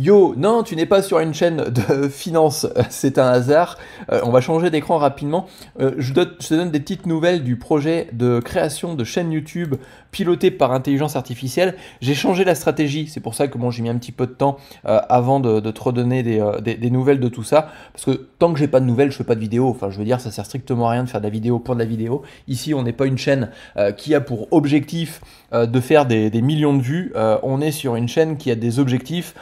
Yo, non, tu n'es pas sur une chaîne de finance, c'est un hasard. Euh, on va changer d'écran rapidement. Euh, je, te, donne des petites nouvelles du projet de création de chaîne YouTube pilotée par intelligence artificielle. J'ai changé la stratégie, c'est pour ça que bon, j'ai mis un petit peu de temps euh, avant de, te redonner des, nouvelles de tout ça. Parce que tant que j'ai pas de nouvelles, je fais pas de vidéo. Enfin, je veux dire, ça sert strictement à rien de faire de la vidéo pour de la vidéo. Ici, on n'est pas une chaîne qui a pour objectif de faire des, millions de vues. on est sur une chaîne qui a des objectifs.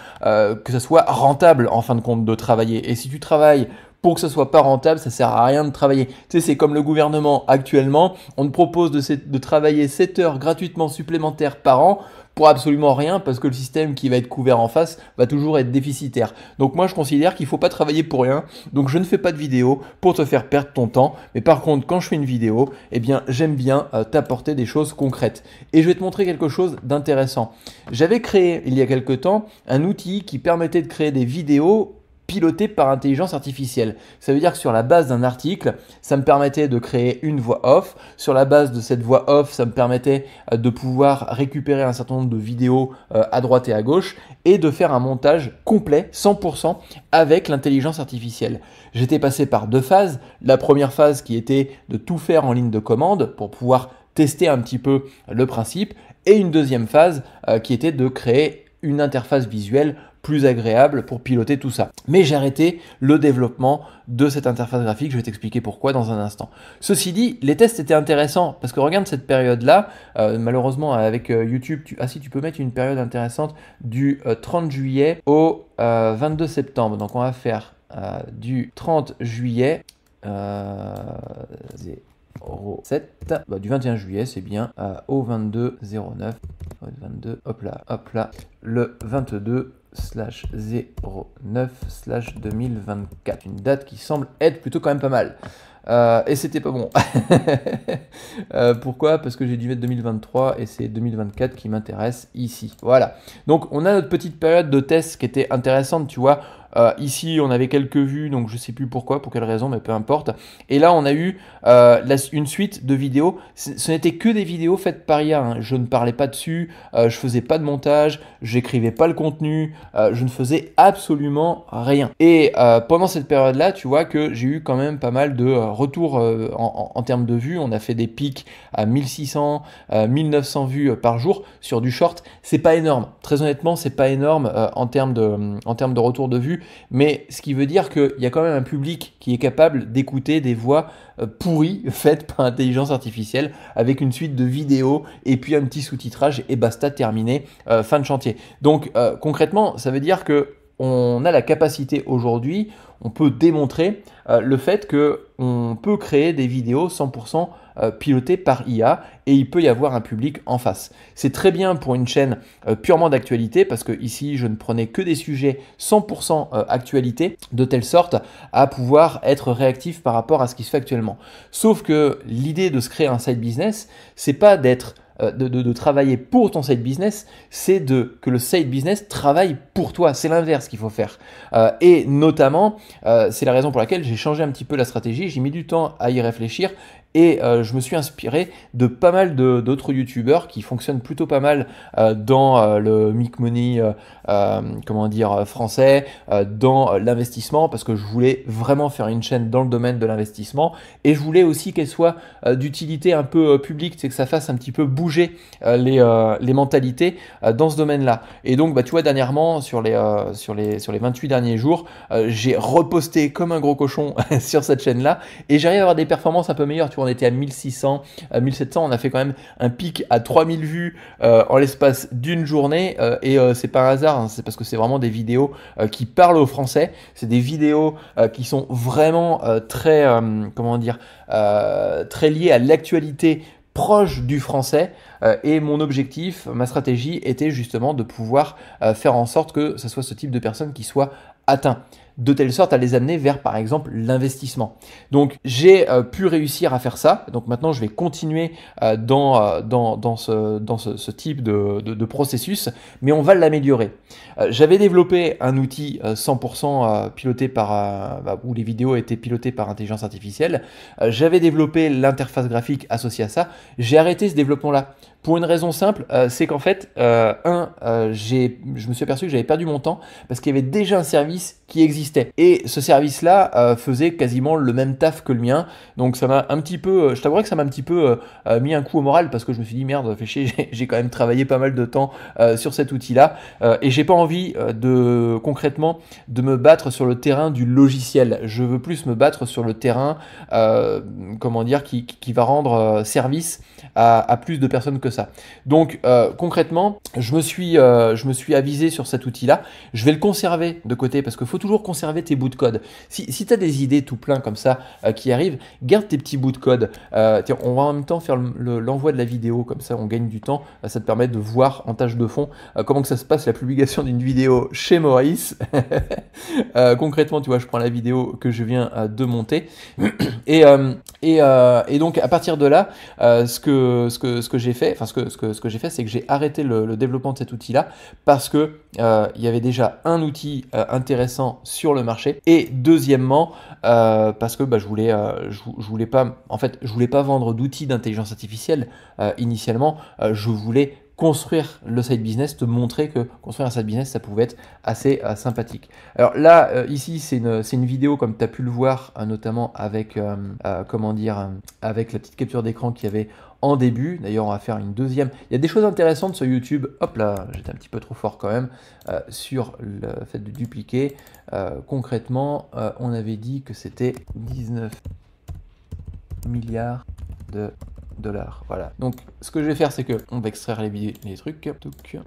Euh, que ça soit rentable en fin de compte de travailler. Et si tu travailles pour que ce soit pas rentable, ça sert à rien de travailler. Tu sais, c'est comme le gouvernement actuellement, on te propose de, travailler 7 heures gratuitement supplémentaires par an pour absolument rien parce que le système qui va être couvert en face va toujours être déficitaire. Donc moi je considère qu'il faut pas travailler pour rien. Donc je ne fais pas de vidéo pour te faire perdre ton temps, mais par contre quand je fais une vidéo, eh bien j'aime bien euh, t'apporter des choses concrètes. Et je vais te montrer quelque chose d'intéressant. J'avais créé il y a quelque temps un outil qui permettait de créer des vidéos piloté par intelligence artificielle. Ça veut dire que sur la base d'un article, ça me permettait de créer une voix off. Sur la base de cette voix off, ça me permettait euh, de pouvoir récupérer un certain nombre de vidéos euh, à droite et à gauche et de faire un montage complet, 100% avec l'intelligence artificielle. J'étais passé par deux phases. La première phase qui était de tout faire en ligne de commande pour pouvoir tester un petit peu le principe et une deuxième phase euh, qui était de créer une interface visuelle plus agréable pour piloter tout ça. Mais j'ai arrêté le développement de cette interface graphique, je vais t'expliquer pourquoi dans un instant. Ceci dit, les tests étaient intéressants, parce que regarde cette période-là, euh, malheureusement avec euh, YouTube, tu... ah si tu peux mettre une période intéressante du 30 euh, juillet au 22 septembre, donc on va faire du 30 juillet 07, bah, du 21 juillet, c'est bien, au 22 09, 22, hop là, hop là, le 22 slash 09 slash 2024. Une date qui semble être plutôt quand même pas mal. Euh, et c'était pas bon. Euh, pourquoi Parce que j'ai dû mettre 2023 et c'est 2024 qui m'intéresse ici. Voilà. Donc on a notre petite période de test qui était intéressante, tu vois. Euh, ici, on avait quelques vues, donc je ne sais plus pourquoi, pour quelle raison, mais peu importe. Et là, on a eu euh, une suite de vidéos. Ce n'était que des vidéos faites par IA. Hein. Je ne parlais pas dessus, euh, je faisais pas de montage, j'écrivais pas le contenu, je ne faisais absolument rien. Et pendant cette période-là, tu vois que j'ai eu quand même pas mal de retours en, termes de vues. On a fait des pics à 1600, 1900 vues par jour sur du short. C'est pas énorme. Très honnêtement, c'est pas énorme en termes de, en termes de retour de vues mais ce qui veut dire qu'il y a quand même un public qui est capable d'écouter des voix euh, pourries faites par intelligence artificielle avec une suite de vidéos et puis un petit sous-titrage et basta terminé, euh, fin de chantier. Donc euh, concrètement, ça veut dire que on a la capacité aujourd'hui on peut démontrer euh, le fait que on peut créer des vidéos 100% euh, pilotées par IA et il peut y avoir un public en face. C'est très bien pour une chaîne euh, purement d'actualité parce que ici je ne prenais que des sujets 100% actualité de telle sorte à pouvoir être réactif par rapport à ce qui se fait actuellement. Sauf que l'idée de se créer un side business, c'est pas d'être euh, de, travailler pour ton side business, c'est de que le side business travaille pour toi. C'est l'inverse qu'il faut faire. Euh, et notamment, euh, c'est la raison pour laquelle j'ai changé un petit peu la stratégie. J'ai mis du temps à y réfléchir et euh, je me suis inspiré de pas mal d'autres youtubeurs qui fonctionnent plutôt pas mal euh, dans euh, le mic money, comment dire, français, dans l'investissement, parce que je voulais vraiment faire une chaîne dans le domaine de l'investissement et je voulais aussi qu'elle soit d'utilité un peu publique, c'est que ça fasse un petit peu bouger les, mentalités dans ce domaine-là. Et donc, bah, tu vois, dernièrement, sur les, sur les, sur les 28 derniers jours, j'ai reposté comme un gros cochon sur cette chaîne-là et j'arrive à avoir des performances un peu meilleures, tu vois on était à 1600, 1700, euh, on a fait quand même un pic à 3000 vues euh, en l'espace d'une journée euh, et c'est pas un hasard, hein, c'est parce que c'est vraiment des vidéos qui parlent au Français, c'est des vidéos qui sont vraiment très, comment dire, très liées à l'actualité proche du français et mon objectif, ma stratégie était justement de pouvoir faire en sorte que ce soit ce type de personne qui soit atteint de telle sorte à les amener vers par exemple l'investissement. Donc j'ai euh, pu réussir à faire ça, donc maintenant je vais continuer euh, euh, dans, dans, ce, type de, processus, mais on va l'améliorer. J'avais développé un outil 100% piloté par, bah, où les vidéos étaient pilotées par intelligence artificielle. J'avais développé l'interface graphique associée à ça. J'ai arrêté ce développement-là. Pour une raison simple, euh, c'est qu'en fait, euh, un, euh, j'ai je me suis aperçu que j'avais perdu mon temps parce qu'il y avait déjà un service qui existait. Et ce service-là faisait quasiment le même taf que le mien. Donc ça m'a un petit peu, je t'avouerai que ça m'a un petit peu mis un coup au moral parce que je me suis dit merde, fait j'ai quand même travaillé pas mal de temps sur cet outil-là. et j'ai pas envie de concrètement de me battre sur le terrain du logiciel. Je veux plus me battre sur le terrain, comment dire, qui, va rendre service à, à plus de personnes que ça. Donc euh, concrètement, je me, suis, euh, je me suis avisé sur cet outil-là. Je vais le conserver de côté parce qu'il faut toujours conserver tes bouts de code. Si, tu as des idées tout plein comme ça euh, qui arrivent, garde tes petits bouts de code. on va en même temps faire l'envoi de la vidéo, comme ça on gagne du temps. Ça te permet de voir en tâche de fond comment ça se passe la publication d'une vidéo chez Maurice. concrètement, tu vois, je prends la vidéo que je viens de monter. Et, et, et, donc à partir de là, ce que, ce que, ce que j'ai fait, enfin ce que, ce que, j'ai fait, c'est que j'ai arrêté le, développement de cet outil-là parce que euh, il y avait déjà un outil euh, intéressant sur le marché et deuxièmement euh, parce que bah, je voulais, voulais pas, en fait, je voulais pas vendre d'outils d'intelligence artificielle initialement. je voulais construire le site business, te montrer que construire un side business, ça pouvait être assez sympathique. Alors là, ici, c'est une, vidéo, comme tu as pu le voir, hein, notamment avec, comment dire, avec la petite capture d'écran qui avait en début. D'ailleurs, on va faire une deuxième. Il y a des choses intéressantes sur YouTube. Hop là, j'étais un petit peu trop fort quand même. Euh, sur le fait de dupliquer. Euh, concrètement, euh, on avait dit que c'était 19 milliards de voilà. Donc, ce que je vais faire, c'est que on va extraire les, les trucs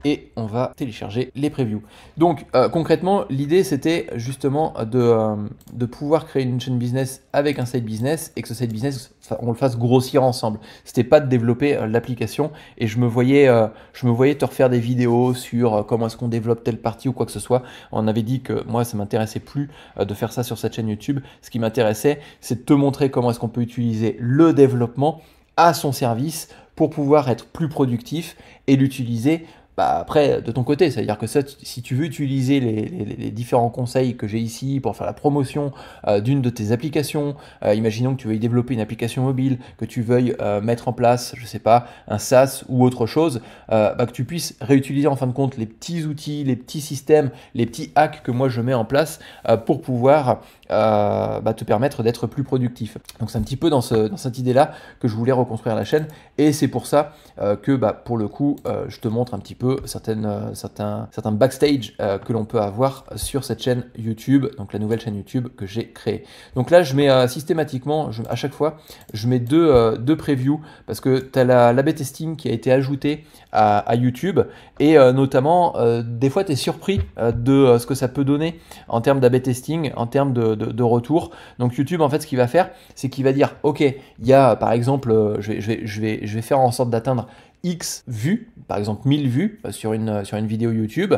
et on va télécharger les previews. Donc, euh, concrètement, l'idée c'était justement de, euh, de pouvoir créer une chaîne business avec un site business et que ce site business on le fasse grossir ensemble. C'était pas de développer euh, l'application et je me voyais, je me voyais te refaire des vidéos sur comment est-ce qu'on développe telle partie ou quoi que ce soit. On avait dit que moi, ça m'intéressait plus de faire ça sur cette chaîne YouTube. Ce qui m'intéressait, c'est de te montrer comment est-ce qu'on peut utiliser le développement à son service pour pouvoir être plus productif et l'utiliser bah, après, de ton côté, c'est-à-dire que si tu veux utiliser les, différents conseils que j'ai ici pour faire la promotion euh, d'une de tes applications, euh, imaginons que tu veuilles développer une application mobile, que tu veuilles euh, mettre en place, je sais pas, un SaaS ou autre chose, bah, que tu puisses réutiliser en fin de compte les petits outils, les petits systèmes, les petits hacks que moi je mets en place pour pouvoir bah, te permettre d'être plus productif. Donc c'est un petit peu dans, cette idée-là que je voulais reconstruire la chaîne et c'est pour ça que pour le coup, je te montre un petit peu certaines, euh, certains, certains backstage euh, que l'on peut avoir sur cette chaîne YouTube, donc la nouvelle chaîne YouTube que j'ai créée. Donc là, je mets euh, systématiquement, à chaque fois, je mets deux, previews parce que tu as la, testing qui a été ajoutée à, YouTube et notamment, des fois, tu es surpris de ce que ça peut donner en termes d'AB testing, en termes de, retour. Donc YouTube, en fait, ce qu'il va faire, c'est qu'il va dire, OK, il y a par exemple, je je vais, je vais faire en sorte d'atteindre X vues, par exemple 1000 vues euh, sur, une, euh, sur une vidéo YouTube,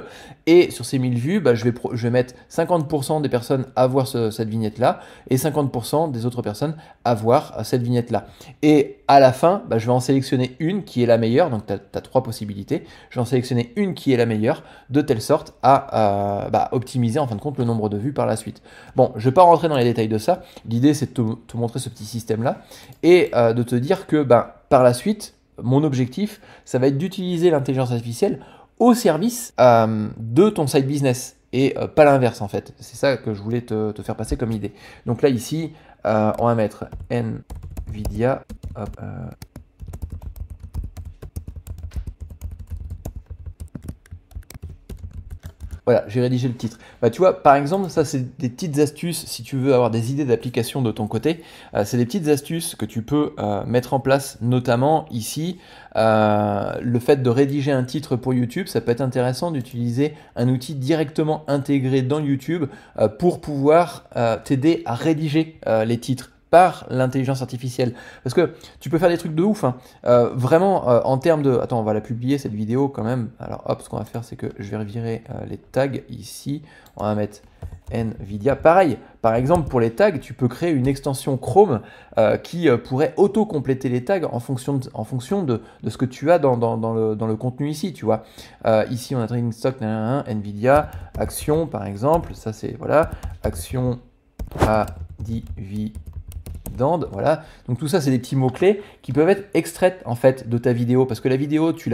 et sur ces 1000 vues, bah, je, vais mettre 50% des personnes à voir cette vignette-là, et 50% des autres personnes à voir euh, cette vignette-là. Et à la fin, bah, je vais en sélectionner une qui est la meilleure, donc tu as, trois possibilités, je vais en sélectionner une qui est la meilleure, de telle sorte à bah, optimiser en fin de compte le nombre de vues par la suite. Bon, je ne vais pas rentrer dans les détails de ça, l'idée c'est de te, montrer ce petit système-là, et de te dire que par la suite, mon objectif, ça va être d'utiliser l'intelligence artificielle au service euh, de ton site business et euh, pas l'inverse en fait. C'est ça que je voulais te, faire passer comme idée. Donc là ici, euh, on va mettre NVIDIA. Voilà, j'ai rédigé le titre. Bah, tu vois, par exemple, ça, c'est des petites astuces si tu veux avoir des idées d'application de ton côté. Euh, c'est des petites astuces que tu peux euh, mettre en place, notamment ici. Euh, le fait de rédiger un titre pour YouTube, ça peut être intéressant d'utiliser un outil directement intégré dans YouTube pour pouvoir t'aider à rédiger les titres par l'intelligence artificielle. Parce que tu peux faire des trucs de ouf, hein. euh, vraiment euh, en termes de... Attends, on va la publier cette vidéo quand même. Alors hop, ce qu'on va faire, c'est que je vais revirer euh, les tags ici. On va mettre NVIDIA. Pareil, par exemple, pour les tags, tu peux créer une extension Chrome qui pourrait auto-compléter les tags en fonction de, en fonction de, ce que tu as dans, dans, le, contenu ici, tu vois. ici, on a Trading Stock, NVIDIA, Action, par exemple. Ça, c'est... Voilà, Action à voilà. Donc tout ça, c'est des petits mots-clés qui peuvent être extraits en fait de ta vidéo, parce que la vidéo, tu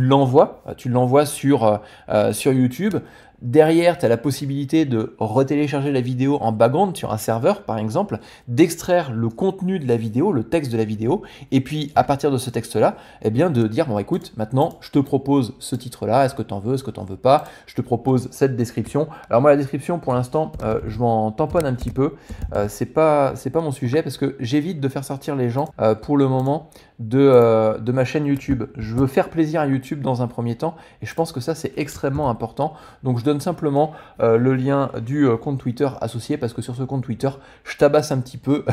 l'envoies, euh, tu l'envoies sur, euh, euh, sur YouTube, Derrière, tu as la possibilité de retélécharger la vidéo en background sur un serveur, par exemple, d'extraire le contenu de la vidéo, le texte de la vidéo, et puis à partir de ce texte-là, eh bien de dire, bon écoute, maintenant, je te propose ce titre-là, est-ce que tu en veux, est-ce que tu en veux pas, je te propose cette description. Alors moi, la description, pour l'instant, euh, je m'en tamponne un petit peu, euh, c'est pas, pas mon sujet, parce que j'évite de faire sortir les gens euh, pour le moment euh, de, ma chaîne YouTube. Je veux faire plaisir à YouTube dans un premier temps et je pense que ça c'est extrêmement important. Donc je donne simplement euh, le lien du euh, compte Twitter associé parce que sur ce compte Twitter, je tabasse un petit peu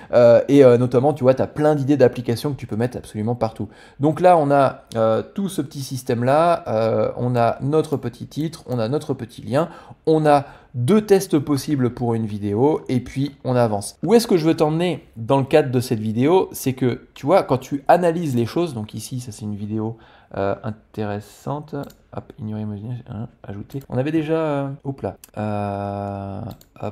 et notamment tu vois, tu as plein d'idées d'applications que tu peux mettre absolument partout. Donc là, on a tout ce petit système là, on a notre petit titre, on a notre petit lien, on a deux tests possibles pour une vidéo et puis on avance. Où est-ce que je veux t'emmener dans le cadre de cette vidéo C'est que tu vois, quand tu analyses les choses, donc ici, ça c'est une vidéo euh, intéressante. Hop, ignorer imaginer, hein, ajouter. On avait déjà, euh, hop là, euh,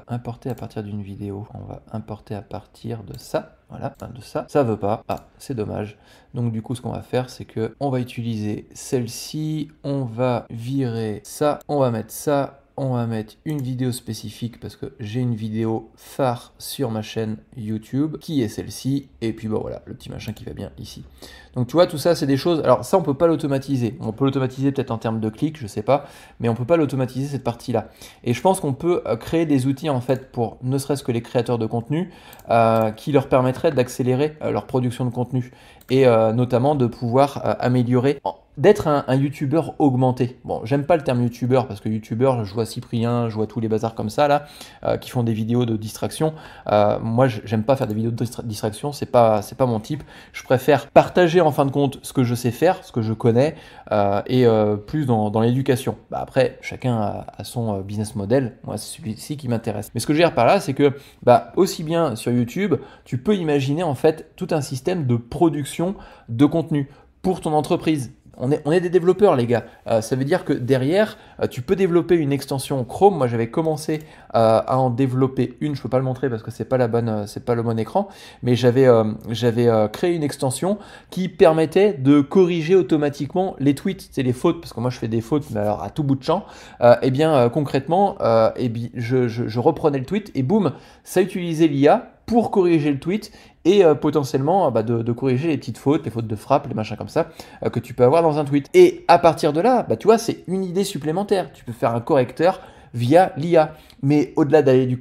importer à partir d'une vidéo. On va importer à partir de ça, voilà, de ça. Ça veut pas, ah, c'est dommage. Donc du coup, ce qu'on va faire, c'est que on va utiliser celle-ci, on va virer ça, on va mettre ça, on va mettre une vidéo spécifique parce que j'ai une vidéo phare sur ma chaîne YouTube qui est celle-ci. Et puis bon voilà, le petit machin qui va bien ici. Donc tu vois, tout ça c'est des choses. Alors ça on peut pas l'automatiser. On peut l'automatiser peut-être en termes de clics, je sais pas, mais on ne peut pas l'automatiser cette partie-là. Et je pense qu'on peut euh, créer des outils en fait pour ne serait-ce que les créateurs de contenu euh, qui leur permettraient d'accélérer euh, leur production de contenu et notamment de pouvoir améliorer d'être un, youtuber youtubeur augmenté. Bon, j'aime pas le terme youtubeur parce que youtubeur, je vois Cyprien, je vois tous les bazars comme ça là, euh, qui font des vidéos de distraction. Euh, moi, j'aime pas faire des vidéos de distraction, c'est pas, c'est pas mon type. Je préfère partager en fin de compte ce que je sais faire, ce que je connais, euh, et plus dans, l'éducation. Bah, après, chacun a, son business model. Moi, c'est celui-ci qui m'intéresse. Mais ce que je veux par là, c'est que bah, aussi bien sur YouTube, tu peux imaginer en fait tout un système de production de contenu pour ton entreprise on est, des développeurs, les gars. Euh, ça veut dire que derrière, euh, tu peux développer une extension Chrome. Moi, j'avais commencé euh, à en développer une. Je peux pas le montrer parce que c'est pas la bonne, c'est pas le bon écran. Mais j'avais, j'avais créé une extension qui permettait de corriger automatiquement les tweets, c'est les fautes, parce que moi, je fais des fautes, mais alors à tout bout de champ. Eh bien, concrètement, eh bien, je, je reprenais le tweet et boum, ça utilisait l'IA pour corriger le tweet et euh, potentiellement euh, bah, de, corriger les petites fautes, les fautes de frappe, les machins comme ça euh, que tu peux avoir dans un tweet. Et à partir de là, bah, tu vois, c'est une idée supplémentaire. Tu peux faire un correcteur via l'IA. Mais au-delà d'aller du,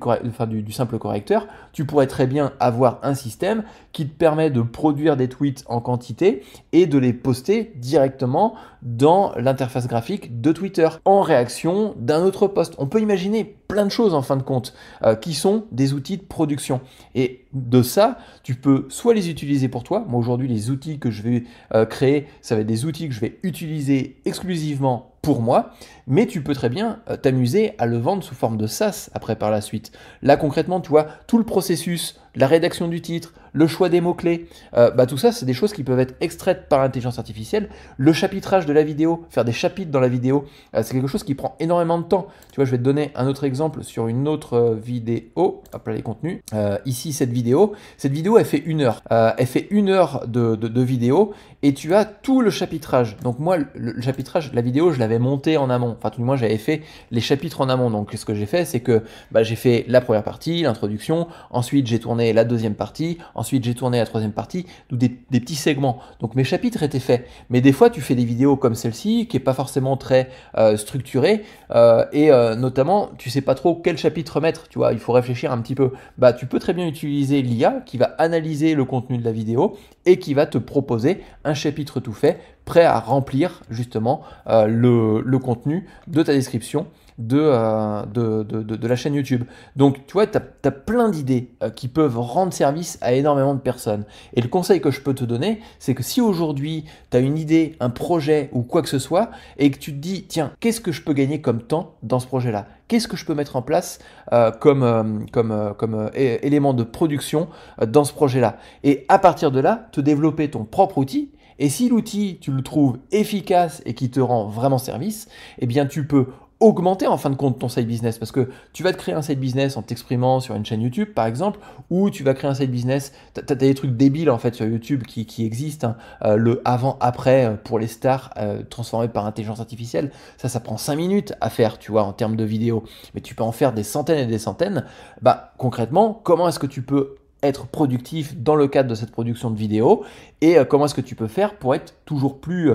du, simple correcteur, tu pourrais très bien avoir un système qui te permet de produire des tweets en quantité et de les poster directement dans l'interface graphique de Twitter en réaction d'un autre poste. On peut imaginer plein de choses en fin de compte, euh, qui sont des outils de production. Et de ça, tu peux soit les utiliser pour toi, moi aujourd'hui les outils que je vais euh, créer, ça va être des outils que je vais utiliser exclusivement pour moi, mais tu peux très bien euh, t'amuser à le vendre sous forme de SaaS après par la suite. Là concrètement, tu vois, tout le processus la rédaction du titre, le choix des mots-clés, euh, bah, tout ça, c'est des choses qui peuvent être extraites par l'intelligence artificielle. Le chapitrage de la vidéo, faire des chapitres dans la vidéo, euh, c'est quelque chose qui prend énormément de temps. Tu vois, je vais te donner un autre exemple sur une autre euh, vidéo. Hop les contenus. ici, cette vidéo. Cette vidéo, elle fait une heure. elle fait une heure de, vidéo et tu as tout le chapitrage. Donc, moi, le, chapitrage chapitrage, la vidéo, je l'avais monté en amont. Enfin, tout le moins, j'avais fait les chapitres en amont. Donc, ce que j'ai fait, c'est que bah, j'ai fait la première partie, l'introduction. Ensuite, j'ai tourné la deuxième partie, ensuite j'ai tourné la troisième partie, des, des petits segments. Donc mes chapitres étaient faits. Mais des fois, tu fais des vidéos comme celle-ci, qui n'est pas forcément très euh, structurée, euh, et euh, notamment, tu sais pas trop quel chapitre mettre, tu vois, il faut réfléchir un petit peu. Bah, tu peux très bien utiliser l'IA qui va analyser le contenu de la vidéo et qui va te proposer un chapitre tout fait, prêt à remplir justement le contenu de ta description euh, de, de, la chaîne YouTube. Donc, tu vois, tu as, plein d'idées euh, qui peuvent rendre service à énormément de personnes. Et le conseil que je peux te donner, c'est que si aujourd'hui, tu as une idée, un projet ou quoi que ce soit, et que tu te dis, tiens, qu'est-ce que je peux gagner comme temps dans ce projet-là Qu'est-ce que je peux mettre en place euh, comme, comme, comme élément de production dans ce projet-là Et à partir de là, te développer ton propre outil et si l'outil, tu le trouves efficace et qui te rend vraiment service, eh bien tu peux augmenter en fin de compte ton side business parce que tu vas te créer un site business en t'exprimant sur une chaîne YouTube par exemple ou tu vas créer un site business tu as des trucs débiles en fait sur YouTube qui, qui existent hein. euh, le avant après euh, pour les stars euh, transformés par intelligence artificielle ça ça prend cinq minutes à faire tu vois en termes de vidéos mais tu peux en faire des centaines et des centaines bah concrètement comment est-ce que tu peux être productif dans le cadre de cette production de vidéos et comment est-ce que tu peux faire pour être toujours plus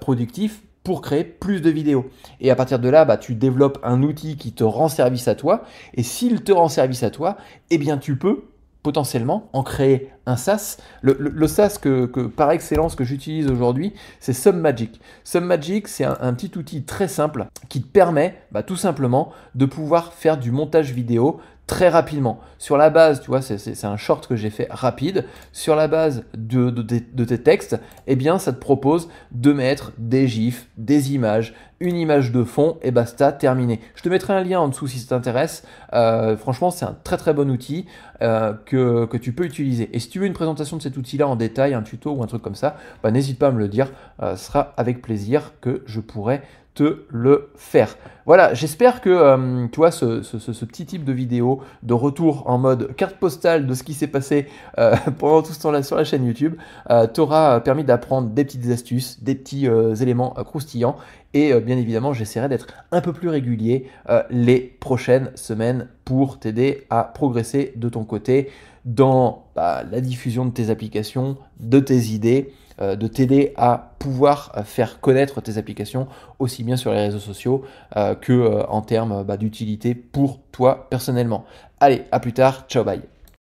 productif pour créer plus de vidéos. Et à partir de là, bah, tu développes un outil qui te rend service à toi. Et s'il te rend service à toi, eh bien tu peux potentiellement en créer un SaaS. Le, sas SaaS que, par excellence que j'utilise aujourd'hui, c'est SumMagic. SumMagic, c'est un, petit outil très simple qui te permet bah, tout simplement de pouvoir faire du montage vidéo très rapidement. Sur la base, tu vois, c'est un short que j'ai fait rapide. Sur la base de, tes textes, eh bien, ça te propose de mettre des gifs, des images, une image de fond et basta, terminé. Je te mettrai un lien en dessous si ça t'intéresse. Euh, franchement, c'est un très très bon outil euh, que, tu peux utiliser. Et si tu veux une présentation de cet outil-là en détail, un tuto ou un truc comme ça, bah, n'hésite pas à me le dire. Euh, ce sera avec plaisir que je pourrai te le faire. Voilà, j'espère que toi, euh, tu vois ce, petit type de vidéo de retour en mode carte postale de ce qui s'est passé euh, pendant tout ce temps-là sur la chaîne YouTube euh, t'aura permis d'apprendre des petites astuces, des petits éléments croustillants. Et bien évidemment, j'essaierai d'être un peu plus régulier les prochaines semaines pour t'aider à progresser de ton côté dans bah, la diffusion de tes applications, de tes idées euh, de t'aider à pouvoir euh, faire connaître tes applications aussi bien sur les réseaux sociaux euh, qu'en termes bah, d'utilité pour toi personnellement. Allez, à plus tard, ciao bye